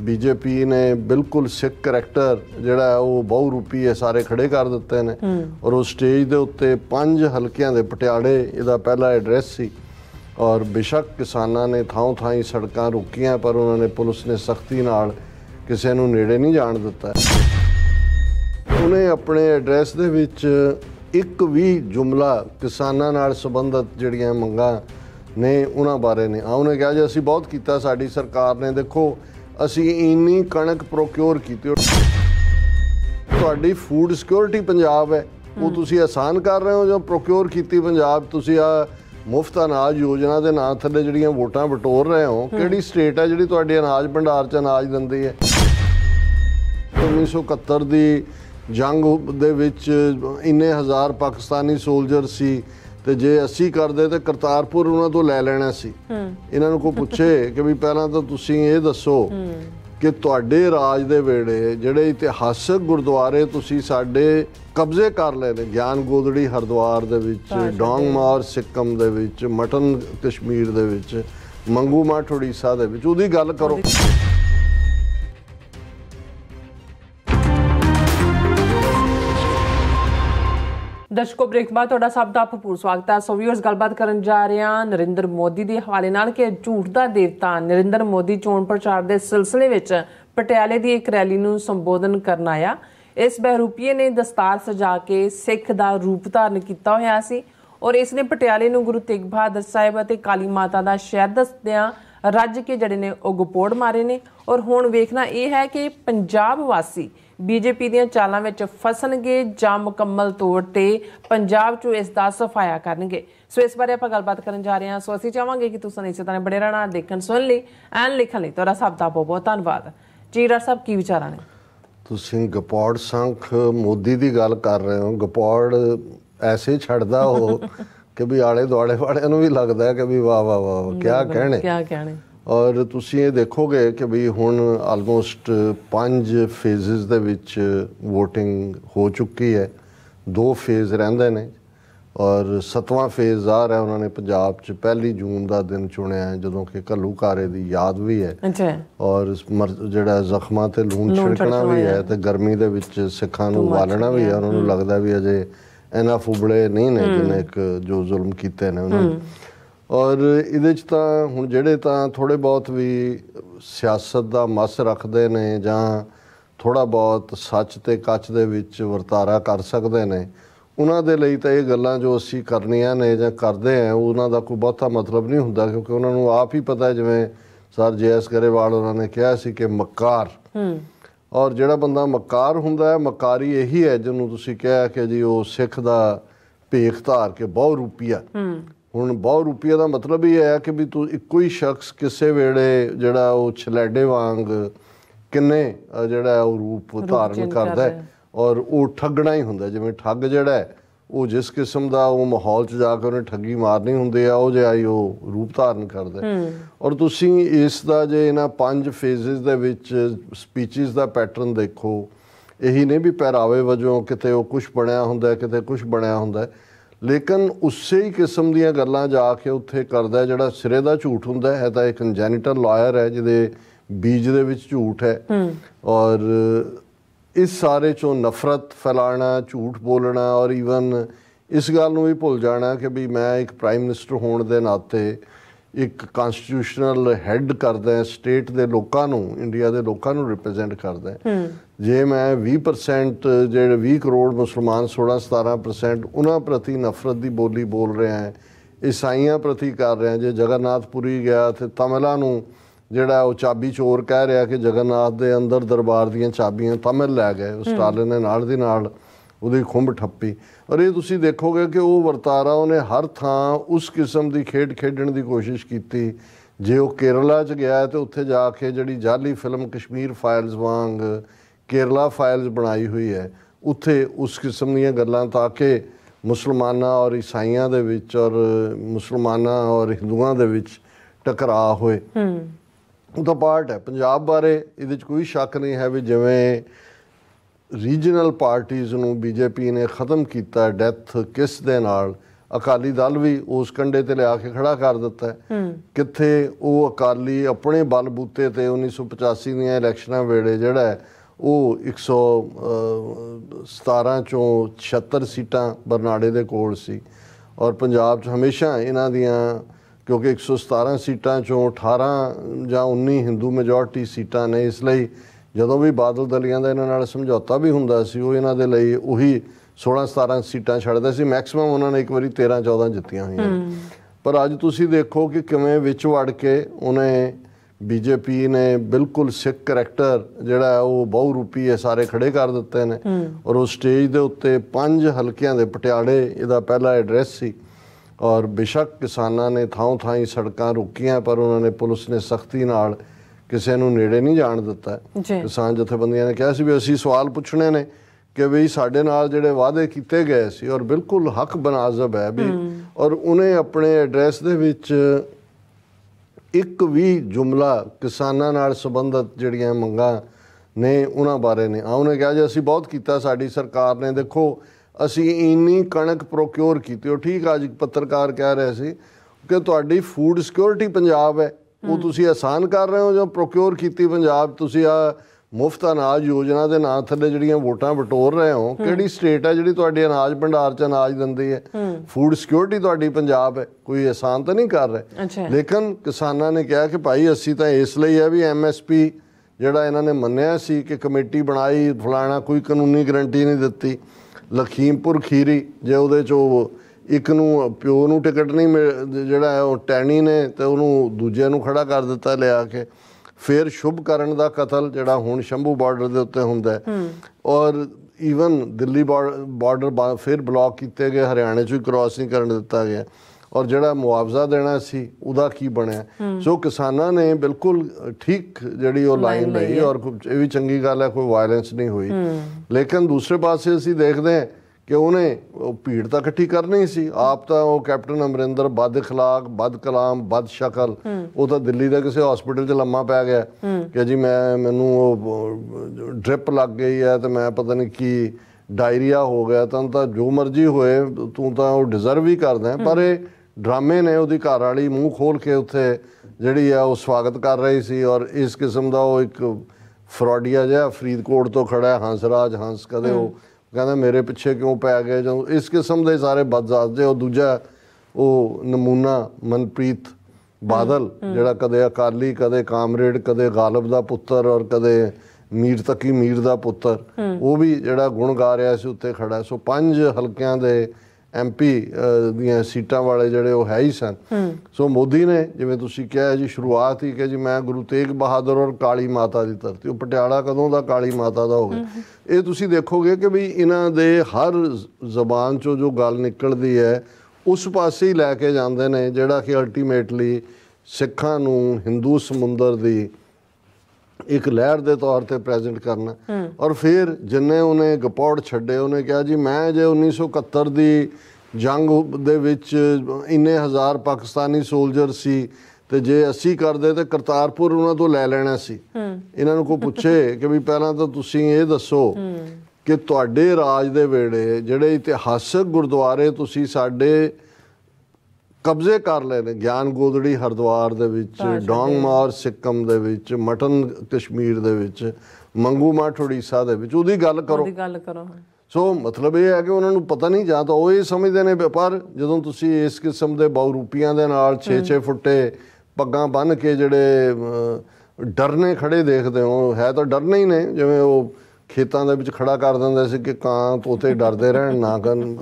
BJP ਨੇ ਬਿਲਕੁਲ ਸਿੱਖ character ਜਿਹੜਾ ਉਹ ਬਹੁ ਰੂਪੀ ਹੈ ਸਾਰੇ ਖੜੇ ਕਰ ਦਿੱਤੇ ਨੇ ਔਰ ਉਸ ਸਟੇਜ ਦੇ ਉੱਤੇ ਪੰਜ ਹਲਕਿਆਂ ਦੇ ਪਟਿਆੜੇ ਇਹਦਾ ਪਹਿਲਾ ਐਡਰੈਸ ਸੀ ਔਰ ਬਿਸ਼ੱਕ ਕਿਸਾਨਾਂ ਨੇ ਥਾਂ ਥਾਂ ਸੜਕਾਂ ਰੋਕੀਆਂ ਪਰ ਉਹਨਾਂ ਨੇ ਪੁਲਿਸ ਨੇ ਸਖਤੀ ਨਾਲ ਕਿਸੇ ਨੂੰ ਨੇੜੇ ਨਹੀਂ ਜਾਣ ਦਿੱਤਾ ਉਹਨੇ ਆਪਣੇ ਐਡਰੈਸ ਦੇ ਵਿੱਚ ਇੱਕ ਵੀ ਜੁਮਲਾ ਕਿਸਾਨਾਂ ਨਾਲ ਸੰਬੰਧਤ ਜਿਹੜੀਆਂ ਮੰਗਾਂ ਨੇ ਉਹਨਾਂ ਬਾਰੇ ਨੇ ਆ ਉਹਨੇ ਕਿਹਾ ਜੇ ਅਸੀਂ ਬਹੁਤ ਕੀਤਾ ਸਾਡੀ ਸਰਕਾਰ ਨੇ ਦੇਖੋ ਅਸੀਂ ਇੰਨੀ ਕਣਕ ਪ੍ਰੋਕਿਊਰ ਕੀਤੀ ਤੁਹਾਡੀ ਫੂਡ ਸਿਕਿਉਰਿਟੀ ਪੰਜਾਬ ਹੈ ਉਹ ਤੁਸੀਂ ਆਸਾਨ ਕਰ ਰਹੇ ਹੋ ਜੋ ਪ੍ਰੋਕਿਊਰ ਕੀਤੀ ਪੰਜਾਬ ਤੁਸੀਂ ਆ ਮੁਫਤ ਅਨਾਜ ਯੋਜਨਾ ਦੇ ਨਾਂ ਥੱਲੇ ਜਿਹੜੀਆਂ ਵੋਟਾਂ ਬਟੋਰ ਰਹੇ ਹੋ ਕਿਹੜੀ ਸਟੇਟ ਹੈ ਜਿਹੜੀ ਤੁਹਾਡੇ ਅਨਾਜ ਭੰਡਾਰ 'ਚ ਅਨਾਜ ਦਿੰਦੀ ਹੈ 1971 ਦੀ ਜੰਗ ਦੇ ਵਿੱਚ ਇੰਨੇ ਹਜ਼ਾਰ ਪਾਕਿਸਤਾਨੀ ਸੋਲਜਰ ਸੀ ਤੇ ਜੇ ਅਸੀਂ ਕਰਦੇ ਤੇ ਕਰਤਾਰਪੁਰ ਉਹਨਾਂ ਤੋਂ ਲੈ ਲੈਣਾ ਸੀ ਇਹਨਾਂ ਨੂੰ ਕੋ ਪੁੱਛੇ ਕਿ ਵੀ ਪਹਿਲਾਂ ਤਾਂ ਤੁਸੀਂ ਇਹ ਦੱਸੋ ਕਿ ਤੁਹਾਡੇ ਰਾਜ ਦੇ ਵੇੜੇ ਜਿਹੜੇ ਇਤਿਹਾਸਕ ਗੁਰਦੁਆਰੇ ਤੁਸੀਂ ਸਾਡੇ ਕਬਜ਼ੇ ਕਰ ਲਏ ਨੇ ਗਿਆਨ ਗੋਦੜੀ ਹਰਦੁਆਰ ਦੇ ਵਿੱਚ ਡੋਂਗਮਾਰ ਸਿੱਕਮ ਦੇ ਵਿੱਚ ਮਟਨ ਕਸ਼ਮੀਰ ਦੇ ਵਿੱਚ ਮੰਗੂਮਾ ਠੋੜੀਸਾ ਦੇ ਵਿੱਚ ਉਹਦੀ ਗੱਲ ਕਰੋ ਦਰਸ਼ਕੋ ਬ੍ਰੇਕ ਬਾਅਦ ਤੁਹਾਡਾ ਸਭ ਦਾ ਭਰਪੂਰ ਸਵਾਗਤ ਹੈ ਸੋ ਵੀਅਰਸ ਗੱਲਬਾਤ ਕਰਨ ਜਾ ਰਹੇ ਹਾਂ ਨਰਿੰਦਰ ਮੋਦੀ ਦੇ ਹਵਾਲੇ ਨਾਲ ਕਿ ਝੂਠ ਦਾ ਦੇਵਤਾ ਨਰਿੰਦਰ ਮੋਦੀ ਚੋਣ ਪ੍ਰਚਾਰ ਦੇ ਸਿਲਸਿਲੇ ਵਿੱਚ ਪਟਿਆਲੇ ਦੀ ਇੱਕ ਰੈਲੀ ਨੂੰ ਸੰਬੋਧਨ ਕਰਨ ਆਇਆ ਇਸ ਬਹਿਰੂਪੀਏ ਨੇ ਦਸਤਾਰ ਸਜਾ ਕੇ ਸਿੱਖ ਦਾ ਰੂਪ ਧਾਰਨ ਕੀਤਾ ਹੋਇਆ ਸੀ ਔਰ ਇਸ ਨੇ ਪਟਿਆਲੇ ਨੂੰ ਗੁਰੂ ਤੇਗ ਬਹਾਦਰ ਸਾਹਿਬ ਅਤੇ ਕਾਲੀ ਮਾਤਾ ਦਾ ਸ਼ਹਿਰ ਦੱਸਦਿਆਂ ਰੱਜ ਕੇ ਜਿਹੜੇ ਨੇ ਉਹ ਗਪੋੜ ਮਾਰੇ ਨੇ ਔਰ ਹੁਣ ਵੇਖਣਾ ਇਹ ਹੈ ਕਿ ਪੰਜਾਬ ਵਾਸੀ ਬੀਜੇਪੀ ਦੀਆਂ ਚਾਲਾਂ ਵਿੱਚ ਫਸਣਗੇ ਜਾਂ ਮੁਕੰਮਲ ਤੌਰ ਤੇ ਪੰਜਾਬ 'ਚੋਂ ਇਸ ਦਾ ਸਫਾਇਆ ਕਰਨਗੇ ਸੋ ਇਸ ਬਾਰੇ ਆਪਾਂ ਗੱਲਬਾਤ ਕਰਨ ਜਾ ਰਹੇ ਹਾਂ ਸੋ ਅਸੀਂ ਚਾਹਾਂਗੇ ਕਿ ਤੁਸੀਂ ਇਸੇ ਤਰ੍ਹਾਂ ਬੜੇ ਰਹਿਣਾ ਦੇਖਣ ਸੁਣ ਲਈ ਐਨ ਲਿਖਣ ਲਈ ਤੁਹਾਡਾ ਸਭ ਦਾ ਬਹੁਤ ਬਹੁਤ ਧੰਨਵਾਦ ਜੀ ਸਾਹਿਬ ਕੀ ਵਿਚਾਰਾਂ ਨੇ ਤੁਸੀਂ ਗਪੌੜ ਸੰਖ ਮੋਦੀ ਦੀ ਗੱਲ ਕਰ ਰਹੇ ਹੋ ਗਪੌੜ ਐਸੇ ਛੱਡਦਾ ਹੋ ਕਿ ਵੀ ਆਲੇ ਦੁਆਲੇ ਵਾਲਿਆਂ ਨੂੰ ਵੀ ਲੱਗਦਾ ਹੈ ਕਿ ਵੀ ਵਾ ਵਾ ਵਾ ਕੀ ਕਹਿਣੇ ਕੀ ਕਹਿਣੇ ਔਰ ਤੁਸੀਂ ਇਹ ਦੇਖੋਗੇ ਕਿ ਵੀ ਹੁਣ ਆਲਮੋਸਟ ਪੰਜ ਫੇਜ਼ਸ ਦੇ ਵਿੱਚ VOTING ਹੋ ਚੁੱਕੀ ਹੈ ਦੋ ਫੇਜ਼ ਰਹਿੰਦੇ ਨੇ ਔਰ ਸਤਵਾਂ ਫੇਜ਼ ਆ ਰਿਹਾ ਉਹਨਾਂ ਨੇ ਪੰਜਾਬ 'ਚ ਪਹਿਲੀ ਜੂਨ ਦਾ ਦਿਨ ਚੁਣਿਆ ਹੈ ਜਦੋਂ ਕਿ ਘੱਲੂਕਾਰੇ ਦੀ ਯਾਦ ਵੀ ਹੈ ਅੱਛਾ ਔਰ ਜਿਹੜਾ ਜ਼ਖਮਾਂ ਤੇ ਲੂਣ ਛਿੜਕਣਾ ਵੀ ਹੈ ਤੇ ਗਰਮੀ ਦੇ ਵਿੱਚ ਸਿੱਖਾਂ ਨੂੰ ਵਾਲਣਾ ਵੀ ਹੈ ਉਹਨਾਂ ਨੂੰ ਲੱਗਦਾ ਵੀ ਅਜੇ ਇਨਫ ਉਬਲੇ ਨਹੀਂ ਨੇ ਜਿਹਨੇ ਇੱਕ ਜੋ ਜ਼ੁਲਮ ਕੀਤੇ ਨੇ ਉਹਨਾਂ ਨੂੰ ਔਰ ਇਹਦੇ ਚ ਤਾਂ ਹੁਣ ਜਿਹੜੇ ਤਾਂ ਥੋੜੇ ਬਹੁਤ ਵੀ ਸਿਆਸਤ ਦਾ ਮਸ ਰੱਖਦੇ ਨੇ ਜਾਂ ਥੋੜਾ ਬਹੁਤ ਸੱਚ ਤੇ ਕੱਚ ਦੇ ਵਿੱਚ ਵਰਤਾਰਾ ਕਰ ਸਕਦੇ ਨੇ ਉਹਨਾਂ ਦੇ ਲਈ ਤਾਂ ਇਹ ਗੱਲਾਂ ਜੋ ਅਸੀਂ ਕਰਨੀਆਂ ਨੇ ਜਾਂ ਕਰਦੇ ਆ ਉਹਨਾਂ ਦਾ ਕੋਈ ਬਹੁਤਾ ਮਤਲਬ ਨਹੀਂ ਹੁੰਦਾ ਕਿਉਂਕਿ ਉਹਨਾਂ ਨੂੰ ਆਪ ਹੀ ਪਤਾ ਹੈ ਜਿਵੇਂ ਸਰ ਜੈਸ ਗਰੇਵਾਲ ਉਹਨਾਂ ਨੇ ਕਿਹਾ ਸੀ ਕਿ ਮੱਕਾਰ ਹੂੰ ਔਰ ਜਿਹੜਾ ਬੰਦਾ ਮੱਕਾਰ ਹੁੰਦਾ ਹੈ ਮਕਾਰੀ ਇਹੀ ਹੈ ਜਿਹਨੂੰ ਤੁਸੀਂ ਕਿਹਾ ਕਿ ਜੀ ਉਹ ਸਿੱਖ ਦਾ ਭੇਖ ਧਾਰ ਕੇ ਬਹੁ ਰੂਪੀਆ ਹੁਣ ਬਹੁ ਰੂਪੀਆ ਦਾ ਮਤਲਬ ਹੀ ਹੈ ਕਿ ਵੀ ਤੂੰ ਇੱਕੋ ਹੀ ਸ਼ਖਸ ਕਿਸੇ ਵੇਲੇ ਜਿਹੜਾ ਉਹ ਛਲੇਡੇ ਵਾਂਗ ਕਿੰਨੇ ਜਿਹੜਾ ਉਹ ਰੂਪ ਧਾਰਨ ਕਰਦਾ ਹੈ ਔਰ ਉਹ ਠੱਗਣਾ ਹੀ ਹੁੰਦਾ ਜਿਵੇਂ ਠੱਗ ਜਿਹੜਾ ਹੈ ਉਹ ਜਿਸ ਕਿਸਮ ਦਾ ਉਹ ਮਾਹੌਲ 'ਚ ਜਾ ਕੇ ਉਹਨੇ ਠੱਗੀ ਮਾਰਨੀ ਹੁੰਦੀ ਆ ਉਹ ਜੇ ਆਈ ਉਹ ਰੂਪ ਧਾਰਨ ਕਰਦਾ ਔਰ ਤੁਸੀਂ ਇਸ ਦਾ ਜੇ ਇਹਨਾਂ ਪੰਜ ਫੇਜ਼ਸ ਦੇ ਵਿੱਚ ਸਪੀਚਸ ਦਾ ਪੈਟਰਨ ਦੇਖੋ ਇਹੀ ਨਹੀਂ ਵੀ ਪਹਿਰਾਵੇ ਵਜੋਂ ਕਿਤੇ ਉਹ ਕੁਝ ਬਣਿਆ ਹੁੰਦਾ ਕਿਤੇ ਕੁਝ ਬਣਿਆ ਹੁੰਦਾ ਲੇਕਿਨ ਉਸੇ ਹੀ ਕਿਸਮ ਦੀਆਂ ਗੱਲਾਂ ਜਾ ਕੇ ਉੱਥੇ ਕਰਦਾ ਜਿਹੜਾ ਸਿਰੇ ਦਾ ਝੂਠ ਹੁੰਦਾ ਹੈ ਤਾਂ ਇੱਕ ਜੈਨੀਟਲ ਲਾਇਰ ਹੈ ਜਿਹਦੇ ਬੀਜ ਦੇ ਵਿੱਚ ਝੂਠ ਹੈ ਔਰ ਇਸ ਸਾਰੇ ਚੋਂ ਨਫ਼ਰਤ ਫੈਲਾਣਾ ਝੂਠ ਬੋਲਣਾ ਔਰ ਇਵਨ ਇਸ ਗੱਲ ਨੂੰ ਵੀ ਭੁੱਲ ਜਾਣਾ ਕਿ ਵੀ ਮੈਂ ਇੱਕ ਪ੍ਰਾਈਮ ਮਿਨਿਸਟਰ ਹੋਣ ਦੇ ਨਾਤੇ ਇੱਕ ਕਨਸਟੀਟਿਊਸ਼ਨਲ ਹੈੱਡ ਕਰਦਾ ਹੈ ਸਟੇਟ ਦੇ ਲੋਕਾਂ ਨੂੰ ਇੰਡੀਆ ਦੇ ਲੋਕਾਂ ਨੂੰ ਰਿਪਰੈਜ਼ੈਂਟ ਕਰਦਾ ਹੈ ਜੇ ਮੈਂ 20% ਜਿਹੜੇ 20 ਕਰੋੜ ਮੁਸਲਮਾਨ 16 17% ਉਹਨਾਂ ਪ੍ਰਤੀ ਨਫ਼ਰਤ ਦੀ ਬੋਲੀ ਬੋਲ ਰਿਹਾ ਹੈ ਈਸਾਈਆਂ ਪ੍ਰਤੀ ਕਰ ਰਿਹਾ ਜੇ ਜਗਨਨਾਥਪੁਰੀ ਗਿਆ ਤੇ ਤਮਿਲਾਂ ਨੂੰ ਜਿਹੜਾ ਉਹ ਚਾਬੀ ਚੋਰ ਕਹਿ ਰਿਹਾ ਕਿ ਜਗਨਨਾਥ ਦੇ ਅੰਦਰ ਦਰਬਾਰ ਦੀਆਂ ਚਾਬੀਆਂ ਤਮਿਲ ਲੈ ਗਏ ਸਟਾਲਿਨ ਨੇ ਨਾਲ ਦੀ ਨਾਲ ਉਹਦੀ ਖੁੰਭ ਠੱਪੀ ਔਰ ਇਹ ਤੁਸੀਂ ਦੇਖੋਗੇ ਕਿ ਉਹ ਵਰਤਾਰਾ ਉਹਨੇ ਹਰ ਥਾਂ ਉਸ ਕਿਸਮ ਦੀ ਖੇਡ ਖੇਡਣ ਦੀ ਕੋਸ਼ਿਸ਼ ਕੀਤੀ ਜੇ ਉਹ ਕੇਰਲਾ ਚ ਗਿਆ ਤੇ ਉੱਥੇ ਜਾ ਕੇ ਜਿਹੜੀ ਜਾਲੀ ਫਿਲਮ ਕਸ਼ਮੀਰ ਫਾਈਲਸ ਵਾਂਗ ਕੇਰਲਾ ਫਾਈਲਸ ਬਣਾਈ ਹੋਈ ਹੈ ਉੱਥੇ ਉਸ ਕਿਸਮ ਦੀਆਂ ਗੱਲਾਂ ਤਾਂ ਕਿ ਮੁਸਲਮਾਨਾਂ ਔਰ ਈਸਾਈਆਂ ਦੇ ਵਿੱਚ ਔਰ ਮੁਸਲਮਾਨਾਂ ਔਰ ਹਿੰਦੂਆਂ ਦੇ ਵਿੱਚ ਟਕਰਾਅ ਹੋਏ ਹੂੰ ਉਹ ਤਾਂ ਪਾਰਟ ਹੈ ਪੰਜਾਬ ਬਾਰੇ ਇਹਦੇ ਵਿੱਚ ਕੋਈ ਸ਼ੱਕ ਨਹੀਂ ਹੈ ਵੀ ਜਿਵੇਂ ਰੀਜਨਲ ਪਾਰਟੀਆਂ ਨੂੰ ਬੀਜੇਪੀ ਨੇ ਖਤਮ ਕੀਤਾ ਡੈਥ ਕਿਸ ਦੇ ਨਾਲ ਅਕਾਲੀ ਦਲ ਵੀ ਉਸ ਕੰਡੇ ਤੇ ਲਿਆ ਕੇ ਖੜਾ ਕਰ ਦਿੱਤਾ ਕਿੱਥੇ ਉਹ ਅਕਾਲੀ ਆਪਣੇ ਬਲ ਬੂਤੇ ਤੇ 1985 ਦੀਆਂ ਇਲੈਕਸ਼ਨਾਂ ਵੇਲੇ ਜਿਹੜਾ ਉਹ 117 ਚੋਂ 76 ਸੀਟਾਂ ਬਰਨਾੜੇ ਦੇ ਕੋਲ ਸੀ ਔਰ ਪੰਜਾਬ 'ਚ ਹਮੇਸ਼ਾ ਇਹਨਾਂ ਦੀਆਂ ਕਿਉਂਕਿ 117 ਸੀਟਾਂ ਚੋਂ 18 ਜਾਂ 19 ਹਿੰਦੂ ਮੈਜੋਰਟੀ ਸੀਟਾਂ ਨੇ ਇਸ ਲਈ ਜਦੋਂ ਵੀ ਬਾਦਲ ਦਲੀਆਂ ਦਾ ਇਹਨਾਂ ਨਾਲ ਸਮਝੌਤਾ ਵੀ ਹੁੰਦਾ ਸੀ ਉਹ ਇਹਨਾਂ ਦੇ ਲਈ ਉਹੀ 16 17 ਸੀਟਾਂ ਛੱਡਦਾ ਸੀ ਮੈਕਸਿਮਮ ਉਹਨਾਂ ਨੇ ਇੱਕ ਵਾਰੀ 13 14 ਜਿੱਤੀਆਂ ਹੋਈਆਂ ਪਰ ਅੱਜ ਤੁਸੀਂ ਦੇਖੋ ਕਿ ਕਿਵੇਂ ਵਿੱਚ ਵੜ ਕੇ ਉਹਨੇ ਬੀਜੇਪੀ ਨੇ ਬਿਲਕੁਲ ਸਿੱਖ ਕੈਰੈਕਟਰ ਜਿਹੜਾ ਉਹ ਬਹੁ ਰੂਪੀ ਹੈ ਸਾਰੇ ਖੜੇ ਕਰ ਦਿੱਤੇ ਨੇ ਔਰ ਉਸ ਸਟੇਜ ਦੇ ਉੱਤੇ ਪੰਜ ਹਲਕਿਆਂ ਦੇ ਪਟਿਆਲੇ ਇਹਦਾ ਪਹਿਲਾ ਐਡਰੈਸ ਸੀ ਔਰ ਬਿਸ਼ੱਕ ਕਿਸਾਨਾਂ ਨੇ ਥਾਂ ਥਾਂ ਹੀ ਸੜਕਾਂ ਰੋਕੀਆਂ ਪਰ ਉਹਨਾਂ ਨੇ ਪੁਲਿਸ ਨੇ ਸਖਤੀ ਨਾਲ ਕਿਸੇ ਨੂੰ ਨੇੜੇ ਨਹੀਂ ਜਾਣ ਦਿੱਤਾ ਕਿਸਾਨ ਜਥੇਬੰਦੀਆਂ ਨੇ ਕਿਹਾ ਸੀ ਵੀ ਅਸੀਂ ਸਵਾਲ ਪੁੱਛਣੇ ਨੇ ਕਿ ਵੀ ਸਾਡੇ ਨਾਲ ਜਿਹੜੇ ਵਾਅਦੇ ਕੀਤੇ ਗਏ ਸੀ ਔਰ ਬਿਲਕੁਲ ਹੱਕ ਬਨਾਜ਼ਬ ਹੈ ਵੀ ਔਰ ਉਹਨੇ ਆਪਣੇ ਐਡਰੈਸ ਦੇ ਵਿੱਚ ਇੱਕ ਵੀ ਜੁਮਲਾ ਕਿਸਾਨਾਂ ਨਾਲ ਸੰਬੰਧਤ ਜਿਹੜੀਆਂ ਮੰਗਾਂ ਨੇ ਉਹਨਾਂ ਬਾਰੇ ਨੇ ਆ ਉਹਨੇ ਕਿਹਾ ਜੀ ਅਸੀਂ ਬਹੁਤ ਕੀਤਾ ਸਾਡੀ ਸਰਕਾਰ ਨੇ ਦੇਖੋ ਅਸੀਂ ਇੰਨੀ ਕਣਕ ਪ੍ਰੋਕਿਉਰ ਕੀਤੀ ਉਹ ਠੀਕ ਅੱਜ ਪੱਤਰਕਾਰ ਕਹਿ ਰਹੇ ਸੀ ਕਿ ਤੁਹਾਡੀ ਫੂਡ ਸਿਕਿਉਰਿਟੀ ਪੰਜਾਬ ਹੈ ਉਹ ਤੁਸੀਂ ਆਸਾਨ ਕਰ ਰਹੇ ਹੋ ਜਾਂ ਪ੍ਰੋਕਿਉਰ ਕੀਤੀ ਪੰਜਾਬ ਤੁਸੀਂ ਆ ਮੁਫਤ ਅਨਾਜ ਯੋਜਨਾ ਦੇ ਨਾਂ ਥੱਲੇ ਜਿਹੜੀਆਂ ਵੋਟਾਂ ਬਟੋਰ ਰਹੇ ਹੋ ਕਿਹੜੀ ਸਟੇਟ ਹੈ ਜਿਹੜੀ ਤੁਹਾਡੇ ਅਨਾਜ ਭੰਡਾਰ ਚ ਅਨਾਜ ਦਿੰਦੀ ਹੈ ਫੂਡ ਸਿਕਿਉਰਿਟੀ ਤੁਹਾਡੀ ਪੰਜਾਬ ਹੈ ਕੋਈ ਆਸਾਨ ਤਾਂ ਨਹੀਂ ਕਰ ਰਹੇ ਲੇਕਿਨ ਕਿਸਾਨਾਂ ਨੇ ਕਿਹਾ ਕਿ ਭਾਈ ਅਸੀਂ ਤਾਂ ਇਸ ਲਈ ਹੈ ਵੀ ਐਮਐਸਪੀ ਜਿਹੜਾ ਇਹਨਾਂ ਨੇ ਮੰਨਿਆ ਸੀ ਕਿ ਕਮੇਟੀ ਬਣਾਈ ਫਲਾਣਾ ਕੋਈ ਕਾਨੂੰਨੀ ਗਰੰਟੀ ਨਹੀਂ ਦਿੱਤੀ ਲਖੀਮਪੁਰ ਖੀਰੀ ਜੇ ਉਹਦੇ ਚ ਉਹ ਇੱਕ ਨੂੰ ਪਿਓ ਨੂੰ ਟਿਕਟ ਨਹੀਂ ਜਿਹੜਾ ਉਹ ਟੈਣੀ ਨੇ ਤੇ ਉਹਨੂੰ ਦੂਜਿਆਂ ਨੂੰ ਖੜਾ ਕਰ ਦਿੱਤਾ ਲਿਆ ਕੇ ਫਿਰ ਸ਼ੁਭ ਕਰਨ ਦਾ ਕਤਲ ਜਿਹੜਾ ਹੁਣ ਸ਼ੰਭੂ ਬਾਰਡਰ ਦੇ ਉੱਤੇ ਹੁੰਦਾ ਹੈ ਔਰ ਈਵਨ ਦਿੱਲੀ ਬਾਰਡਰ ਫਿਰ ਬਲੌਕ ਕੀਤੇ ਗਏ ਹਰਿਆਣੇ ਚ ਵੀ ਕ੍ਰਾਸ ਨਹੀਂ ਕਰਨ ਦਿੱਤਾ ਗਿਆ ਔਰ ਜਿਹੜਾ ਮੁਆਵਜ਼ਾ ਦੇਣਾ ਸੀ ਉਹਦਾ ਕੀ ਬਣਿਆ ਸੋ ਕਿਸਾਨਾਂ ਨੇ ਬਿਲਕੁਲ ਠੀਕ ਜਿਹੜੀ ਉਹ ਲਾਈਨ ਲਈ ਔਰ ਇਹ ਵੀ ਚੰਗੀ ਗੱਲ ਹੈ ਕੋਈ ਵਾਇਲੈਂਸ ਨਹੀਂ ਹੋਈ ਲੇਕਿਨ ਦੂਸਰੇ ਪਾਸੇ ਅਸੀਂ ਦੇਖਦੇ ਹਾਂ ਕਿ ਉਹਨੇ ਉਹ ਭੀੜ ਤਾਂ ਇਕੱਠੀ ਕਰਨੀ ਸੀ ਆਪ ਤਾਂ ਉਹ ਕੈਪਟਨ ਅਮਰਿੰਦਰ ਬਦ اخلاق ਬਦ ਕਲਾਮ ਬਦ ਸ਼ਕਲ ਉਹ ਤਾਂ ਦਿੱਲੀ ਦਾ ਕਿਸੇ ਹਸਪੀਟਲ 'ਚ ਲੰਮਾ ਪੈ ਗਿਆ ਕਿ ਜੀ ਮੈਂ ਮੈਨੂੰ ਉਹ ਡ੍ਰਿਪ ਲੱਗ ਗਈ ਹੈ ਤੇ ਮੈਂ ਪਤਾ ਨਹੀਂ ਕੀ ਡਾਇਰੀਆ ਹੋ ਗਿਆ ਤਾਂ ਤਾਂ ਜੋ ਮਰਜ਼ੀ ਹੋਏ ਤੂੰ ਤਾਂ ਉਹ ਡਿਜ਼ਰਵ ਹੀ ਕਰਦਾ ਪਰ ਇਹ ਡਰਾਮੇ ਨੇ ਉਹਦੀ ਘਰ ਵਾਲੀ ਮੂੰਹ ਖੋਲ ਕੇ ਉੱਥੇ ਜਿਹੜੀ ਆ ਉਹ ਸਵਾਗਤ ਕਰ ਰਹੀ ਸੀ ਔਰ ਇਸ ਕਿਸਮ ਦਾ ਉਹ ਇੱਕ ਫਰਾਡੀਆ ਜਿਹਾ ਫਰੀਦਕੋਟ ਤੋਂ ਖੜਾ ਹੰਸਰਾਜ ਹੰਸ ਕਦੇ ਉਹ ਕਹਿੰਦਾ ਮੇਰੇ ਪਿੱਛੇ ਕਿਉਂ ਪੈ ਗਏ ਜਾਂ ਇਸ ਕਿਸਮ ਦੇ ਸਾਰੇ ਬਦਜ਼ਾਤ ਦੇ ਉਹ ਦੂਜਾ ਉਹ ਨਮੂਨਾ ਮਨਪ੍ਰੀਤ ਬਾਦਲ ਜਿਹੜਾ ਕਦੇ ਅਕਾਲੀ ਕਦੇ ਕਾਮਰੇਡ ਕਦੇ ਗਾਲਬ ਦਾ ਪੁੱਤਰ ਔਰ ਕਦੇ ਮੀਰ ਤਕੀ ਮੀਰ ਦਾ ਪੁੱਤਰ ਉਹ ਵੀ ਜਿਹੜਾ ਗੁਣ ਗਾ ਰਿਹਾ ਸੀ ਉੱਤੇ ਖੜਾ ਸੋ ਪੰਜ ਹਲਕਿਆਂ ਦੇ ਐਮਪੀ ਦੀਆਂ ਸੀਟਾਂ ਵਾਲੇ ਜਿਹੜੇ ਉਹ ਹੈ ਹੀ ਸਨ ਸੋ ਮੋਦੀ ਨੇ ਜਿਵੇਂ ਤੁਸੀਂ ਕਿਹਾ ਜੀ ਸ਼ੁਰੂਆਤ ਹੀ ਕਿ ਜੀ ਮੈਂ ਗੁਰੂ ਤੇਗ ਬਹਾਦਰ ਔਰ ਕਾਲੀ ਮਾਤਾ ਦੀ ਧਰਤੀ ਉਹ ਪਟਿਆਲਾ ਕਦੋਂ ਦਾ ਕਾਲੀ ਮਾਤਾ ਦਾ ਹੋ ਗਿਆ ਇਹ ਤੁਸੀਂ ਦੇਖੋਗੇ ਕਿ ਵੀ ਇਹਨਾਂ ਦੇ ਹਰ ਜ਼ਬਾਨ ਚੋਂ ਜੋ ਗੱਲ ਨਿਕਲਦੀ ਹੈ ਉਸ ਪਾਸੇ ਹੀ ਲੈ ਕੇ ਜਾਂਦੇ ਨੇ ਜਿਹੜਾ ਕਿ ਅਲਟੀਮੇਟਲੀ ਸਿੱਖਾਂ ਨੂੰ ਹਿੰਦੂ ਸਮੁੰਦਰ ਦੀ ਇੱਕ ਲਹਿਰ ਦੇ ਤੌਰ ਤੇ ਪ੍ਰੈਜ਼ੈਂਟ ਕਰਨਾ ਔਰ ਫਿਰ ਜਿੰਨੇ ਉਹਨੇ ਗਪੌੜ ਛੱਡੇ ਉਹਨੇ ਕਿਹਾ ਜੀ ਮੈਂ ਜੇ 1971 ਦੀ ਜੰਗ ਦੇ ਵਿੱਚ ਇੰਨੇ ਹਜ਼ਾਰ ਪਾਕਿਸਤਾਨੀ ਸੋਲਜਰ ਸੀ ਤੇ ਜੇ ਅਸੀਂ ਕਰਦੇ ਤੇ ਕਰਤਾਰਪੁਰ ਉਹਨਾਂ ਤੋਂ ਲੈ ਲੈਣਾ ਸੀ ਇਹਨਾਂ ਨੂੰ ਕੋਈ ਪੁੱਛੇ ਕਿ ਵੀ ਪਹਿਲਾਂ ਤਾਂ ਤੁਸੀਂ ਇਹ ਦੱਸੋ ਕਿ ਤੁਹਾਡੇ ਰਾਜ ਦੇ ਵੇੜੇ ਜਿਹੜੇ ਇਤਿਹਾਸਕ ਗੁਰਦੁਆਰੇ ਤੁਸੀਂ ਸਾਡੇ ਕਬਜ਼ੇ ਕਰ ਲਏ ਨੇ ਗਿਆਨ ਗੋਦੜੀ ਹਰਦੁਆਰ ਦੇ ਵਿੱਚ ਡੋਂਗਮਾਰ ਸਿੱਕਮ ਦੇ ਵਿੱਚ ਮਟਨ ਕਸ਼ਮੀਰ ਦੇ ਵਿੱਚ ਮੰਗੂ ਮਾਠ ਉੜੀਸਾ ਦੇ ਵਿੱਚ ਉਹਦੀ ਗੱਲ ਕਰੋ ਉਹਦੀ ਗੱਲ ਕਰੋ ਸੋ ਮਤਲਬ ਇਹ ਹੈ ਕਿ ਉਹਨਾਂ ਨੂੰ ਪਤਾ ਨਹੀਂ ਜਾਂ ਤਾਂ ਉਹ ਇਹ ਸਮਝਦੇ ਨੇ ਪਰ ਜਦੋਂ ਤੁਸੀਂ ਇਸ ਕਿਸਮ ਦੇ ਬਹੁ ਰੁਪੀਆਂ ਦੇ ਨਾਲ 6-6 ਫੁੱਟੇ ਪੱਗਾਂ ਬੰਨ ਕੇ ਜਿਹੜੇ ਡਰਨੇ ਖੜੇ ਦੇਖਦੇ ਹੋ ਹੈ ਤਾਂ ਡਰਨੇ ਹੀ ਨੇ ਜਿਵੇਂ ਉਹ ਖੇਤਾਂ ਦੇ ਵਿੱਚ ਖੜਾ ਕਰ ਦਿੰਦੇ ਸੀ ਕਿ ਕਾਂ ਤੋਤੇ ਡਰਦੇ ਰਹਿਣ ਨਾ ਕਰਨ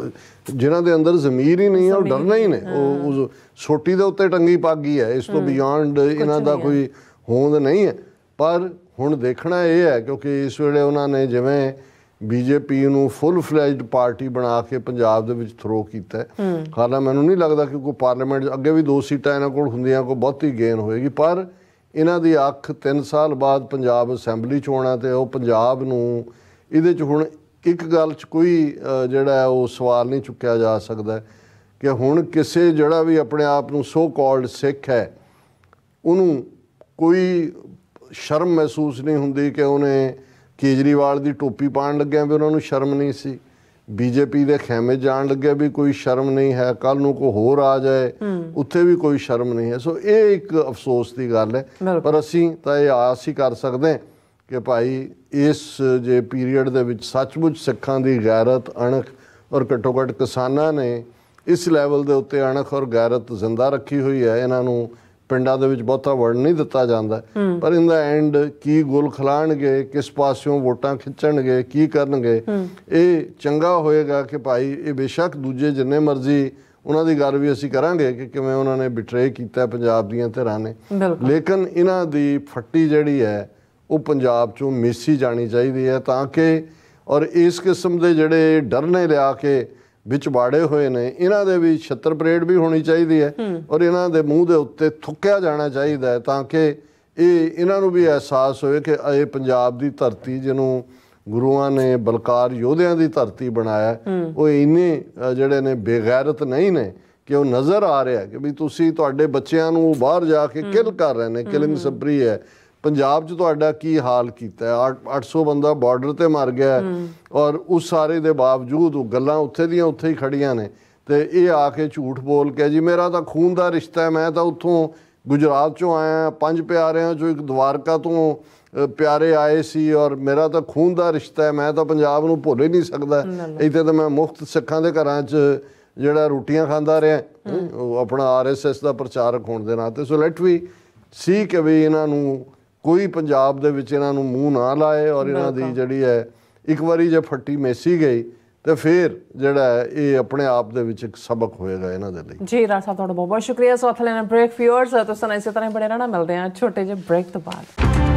ਜਿਨ੍ਹਾਂ ਦੇ ਅੰਦਰ ਜ਼ਮੀਰ ਹੀ ਨਹੀਂ ਹੈ ਉਹ ਡਰਨਾ ਹੀ ਨੇ ਉਹ ਛੋਟੀ ਦੇ ਉੱਤੇ ਟੰਗੀ ਹੀ ਹੈ ਇਸ ਤੋਂ ਬਿਯੋਂਡ ਇਹਨਾਂ ਦਾ ਕੋਈ ਹੋਂਦ ਨਹੀਂ ਹੈ ਪਰ ਹੁਣ ਦੇਖਣਾ ਇਹ ਹੈ ਕਿਉਂਕਿ ਇਸ ਵੇਲੇ ਉਹਨਾਂ ਨੇ ਜਿਵੇਂ ਬੀਜੇਪੀ ਨੂੰ ਫੁੱਲ ਫਲੈਜਡ ਪਾਰਟੀ ਬਣਾ ਕੇ ਪੰਜਾਬ ਦੇ ਵਿੱਚ ਥਰੋ ਕੀਤਾ ਹਾਲਾਂ ਮੈਨੂੰ ਨਹੀਂ ਲੱਗਦਾ ਕਿ ਕੋਈ ਪਾਰਲੀਮੈਂਟ ਅੱਗੇ ਵੀ ਦੋ ਸੀਟਾਂ ਇਹਨਾਂ ਕੋਲ ਹੁੰਦੀਆਂ ਕੋਈ ਬਹੁਤੀ ਗੇਨ ਹੋਏਗੀ ਪਰ ਇਹਨਾਂ ਦੀ ਅੱਖ 3 ਸਾਲ ਬਾਅਦ ਪੰਜਾਬ ਅਸੈਂਬਲੀ ਚੋਣਾਂ ਤੇ ਉਹ ਪੰਜਾਬ ਨੂੰ ਇਹਦੇ 'ਚ ਹੁਣ ਇੱਕ ਗੱਲ 'ਚ ਕੋਈ ਜਿਹੜਾ ਉਹ ਸਵਾਲ ਨਹੀਂ ਚੁੱਕਿਆ ਜਾ ਸਕਦਾ ਕਿ ਹੁਣ ਕਿਸੇ ਜਿਹੜਾ ਵੀ ਆਪਣੇ ਆਪ ਨੂੰ ਸੋ ਕਾਲਡ ਸਿੱਖ ਹੈ ਉਹਨੂੰ ਕੋਈ ਸ਼ਰਮ ਮਹਿਸੂਸ ਨਹੀਂ ਹੁੰਦੀ ਕਿ ਉਹਨੇ ਕੇਜਰੀਵਾਲ ਦੀ ਟੋਪੀ ਪਾਣ ਲੱਗਿਆ ਵੀ ਉਹਨਾਂ ਨੂੰ ਸ਼ਰਮ ਨਹੀਂ ਸੀ ਬੀਜੇਪੀ ਦੇ ਖੇਮੇ ਜਾਣ ਲੱਗਿਆ ਵੀ ਕੋਈ ਸ਼ਰਮ ਨਹੀਂ ਹੈ ਕੱਲ ਨੂੰ ਕੋ ਹੋਰ ਆ ਜਾਏ ਉੱਥੇ ਵੀ ਕੋਈ ਸ਼ਰਮ ਨਹੀਂ ਹੈ ਸੋ ਇਹ ਇੱਕ ਅਫਸੋਸ ਦੀ ਗੱਲ ਹੈ ਪਰ ਅਸੀਂ ਤਾਂ ਇਹ ਆਸ ਹੀ ਕਰ ਸਕਦੇ ਹਾਂ ਕਿ ਭਾਈ ਇਸ ਜੇ ਪੀਰੀਅਡ ਦੇ ਵਿੱਚ ਸੱਚਮੁੱਚ ਸਿੱਖਾਂ ਦੀ ਗੈਰਤ ਅਣਖ ਔਰ ਘਟੋ ਘਟ ਕਿਸਾਨਾਂ ਨੇ ਇਸ ਲੈਵਲ ਦੇ ਉੱਤੇ ਅਣਖ ਔਰ ਗੈਰਤ ਜ਼ਿੰਦਾ ਰੱਖੀ ਹੋਈ ਹੈ ਇਹਨਾਂ ਨੂੰ ਪਿੰਡਾਂ ਦੇ ਵਿੱਚ ਬਹੁਤਾ ਵੜ ਨਹੀਂ ਦਿੱਤਾ ਜਾਂਦਾ ਪਰ ਇਨ ਦਾ ਐਂਡ ਕੀ ਗੋਲ ਖਲਾਣਗੇ ਕਿਸ ਪਾਸਿਓਂ ਵੋਟਾਂ ਖਿੱਚਣਗੇ ਕੀ ਕਰਨਗੇ ਇਹ ਚੰਗਾ ਹੋਏਗਾ ਕਿ ਭਾਈ ਇਹ ਬੇਸ਼ੱਕ ਦੂਜੇ ਜਿੰਨੇ ਮਰਜ਼ੀ ਉਹਨਾਂ ਦੀ ਗੱਲ ਵੀ ਅਸੀਂ ਕਰਾਂਗੇ ਕਿ ਕਿਵੇਂ ਉਹਨਾਂ ਨੇ ਬਿਟਰੇ ਕੀਤਾ ਪੰਜਾਬ ਦੀਆਂ ਧਿਰਾਂ ਨੇ ਲੇਕਿਨ ਇਹਨਾਂ ਦੀ ਫੱਟੀ ਜਿਹੜੀ ਹੈ ਉਹ ਪੰਜਾਬ ਚੋਂ ਮੇਸੀ ਜਾਣੀ ਚਾਹੀਦੀ ਹੈ ਤਾਂ ਕਿ ਔਰ ਇਸ ਕਿਸਮ ਦੇ ਜਿਹੜੇ ਡਰਨੇ ਲਿਆ ਕੇ ਵਿੱਚ ਬਾੜੇ ਹੋਏ ਨੇ ਇਹਨਾਂ ਦੇ ਵੀ ਛੱਤਰ ਪਰੇਡ ਵੀ ਹੋਣੀ ਚਾਹੀਦੀ ਹੈ ਔਰ ਇਹਨਾਂ ਦੇ ਮੂੰਹ ਦੇ ਉੱਤੇ ਥੁੱਕਿਆ ਜਾਣਾ ਚਾਹੀਦਾ ਹੈ ਤਾਂ ਕਿ ਇਹ ਇਹਨਾਂ ਨੂੰ ਵੀ ਅਹਿਸਾਸ ਹੋਵੇ ਕਿ ਇਹ ਪੰਜਾਬ ਦੀ ਧਰਤੀ ਜਿਹਨੂੰ ਗੁਰੂਆਂ ਨੇ ਬਲਕਾਰ ਯੋਧਿਆਂ ਦੀ ਧਰਤੀ ਬਣਾਇਆ ਉਹ ਇੰਨੇ ਜਿਹੜੇ ਨੇ ਬੇਗੈਰਤ ਨਹੀਂ ਨੇ ਕਿ ਉਹ ਨਜ਼ਰ ਆ ਰਿਹਾ ਕਿ ਵੀ ਤੁਸੀਂ ਤੁਹਾਡੇ ਬੱਚਿਆਂ ਨੂੰ ਬਾਹਰ ਜਾ ਕੇ ਕਿਲ ਕਰ ਰਹੇ ਨੇ ਕਿਲਿੰਗ ਸਪਰੀ ਹੈ ਪੰਜਾਬ 'ਚ ਤੁਹਾਡਾ ਕੀ ਹਾਲ ਕੀਤਾ 800 ਬੰਦਾ ਬਾਰਡਰ ਤੇ ਮਰ ਗਿਆ ਔਰ ਉਸ ਸਾਰੇ ਦੇ ਬਾਵਜੂਦ ਉਹ ਗੱਲਾਂ ਉੱਥੇ ਦੀਆਂ ਉੱਥੇ ਹੀ ਖੜੀਆਂ ਨੇ ਤੇ ਇਹ ਆ ਕੇ ਝੂਠ ਬੋਲ ਕੇ ਜੀ ਮੇਰਾ ਤਾਂ ਖੂਨ ਦਾ ਰਿਸ਼ਤਾ ਹੈ ਮੈਂ ਤਾਂ ਉੱਥੋਂ ਗੁਜਰਾਤ ਚੋਂ ਆਇਆ ਪੰਜ ਪਿਆਰਿਆਂ ਚੋਂ ਇੱਕ ਦਵਾਰਕਾ ਤੋਂ ਪਿਆਰੇ ਆਏ ਸੀ ਔਰ ਮੇਰਾ ਤਾਂ ਖੂਨ ਦਾ ਰਿਸ਼ਤਾ ਹੈ ਮੈਂ ਤਾਂ ਪੰਜਾਬ ਨੂੰ ਭੁੱਲ ਹੀ ਨਹੀਂ ਸਕਦਾ ਇੱਥੇ ਤਾਂ ਮੈਂ ਮੁਫਤ ਸਿੱਖਾਂ ਦੇ ਘਰਾਂ 'ਚ ਜਿਹੜਾ ਰੋਟੀਆਂ ਖਾਂਦਾ ਰਿਹਾ ਉਹ ਆਪਣਾ ਆਰਐਸਐਸ ਦਾ ਪ੍ਰਚਾਰਕ ਹੋਣ ਦੇ ਨਾਤੇ ਸੋ ਲੈਟ ਵੀ ਸੀ ਕਿ ਵੀ ਇਹਨਾਂ ਨੂੰ ਕੋਈ ਪੰਜਾਬ ਦੇ ਵਿੱਚ ਇਹਨਾਂ ਨੂੰ ਮੂੰਹ ਨਾ ਲਾਏ ਔਰ ਇਹਨਾਂ ਦੀ ਜਿਹੜੀ ਹੈ ਇੱਕ ਵਾਰੀ ਜੇ ਫੱਟੀ ਮੇਸੀ ਗਈ ਤੇ ਫਿਰ ਜਿਹੜਾ ਇਹ ਆਪਣੇ ਆਪ ਦੇ ਵਿੱਚ ਇੱਕ ਸਬਕ ਹੋਏਗਾ ਇਹਨਾਂ ਦੇ ਲਈ ਜੀ ਰਾਜ ਸਾਹਿਬ ਤੁਹਾਡਾ ਬਹੁਤ ਬਹੁਤ ਸ਼ੁਕਰੀਆ ਸੋ ਅਥਲੇ ਨੇ ਬ੍ਰੇਕ ਫਿਊਰਸ ਤੁਸੀਂ ਇਸੇ ਤਰ੍ਹਾਂ ਬੜੇ ਰਹਿਣਾ ਮਿਲਦੇ ਆ ਛੋਟੇ ਜਿਹੇ ਬ੍ਰੇਕ ਤੋਂ ਬਾਅਦ